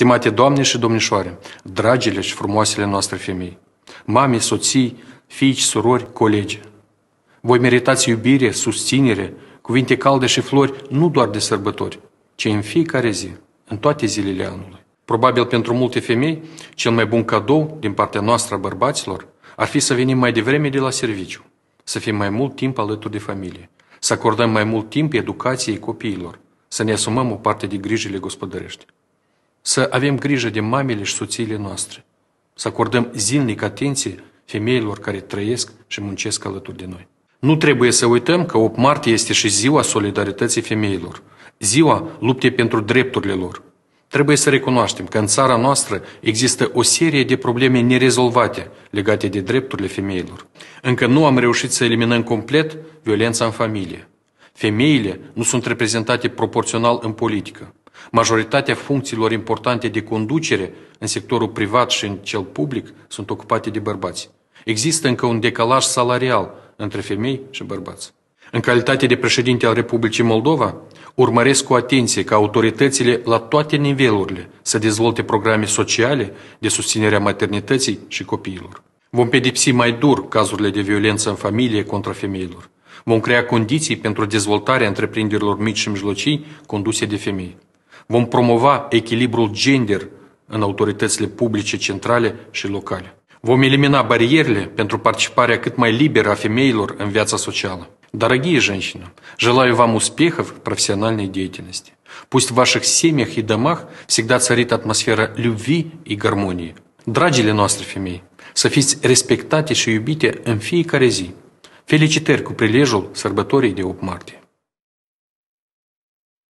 Stimate doamne și domnișoare, dragile și frumoasele noastre femei, mame, soții, fiici, surori, colegi, voi meritați iubire, susținere, cuvinte calde și flori nu doar de sărbători, ci în fiecare zi, în toate zilele anului. Probabil pentru multe femei, cel mai bun cadou din partea noastră a bărbaților ar fi să venim mai devreme de la serviciu, să fim mai mult timp alături de familie, să acordăm mai mult timp educației copiilor, să ne asumăm o parte de grijile gospodărești să avem grijă de mamele și soțiile noastre, să acordăm zilnic atenție femeilor care trăiesc și muncesc alături de noi. Nu trebuie să uităm că 8 martie este și ziua solidarității femeilor, ziua luptei pentru drepturile lor. Trebuie să recunoaștem că în țara noastră există o serie de probleme nerezolvate legate de drepturile femeilor. Încă nu am reușit să eliminăm complet violența în familie. Femeile nu sunt reprezentate proporțional în politică. Majoritatea funcțiilor importante de conducere în sectorul privat și în cel public sunt ocupate de bărbați. Există încă un decalaj salarial între femei și bărbați. În calitate de președinte al Republicii Moldova, urmăresc cu atenție ca autoritățile la toate nivelurile să dezvolte programe sociale de susținere a maternității și copiilor. Vom pedepsi mai dur cazurile de violență în familie contra femeilor. Vom crea condiții pentru dezvoltarea întreprinderilor mici și mijlocii conduse de femei. Vom promova echilibrul gender în autoritățile publice centrale și locale. Vom elimina barierele pentru participarea cât mai liberă a femeilor în viața socială. Дорогие женщины, желаю вам успехов в профессиональной деятельности. Пусть в ваших семьях и домах всегда царит атмосфера любви и гармонии. Dragile noastre femei, să fiți respectate și iubite în fiecare zi. Felicitări cu prilejul sărbătorii de 8 martie.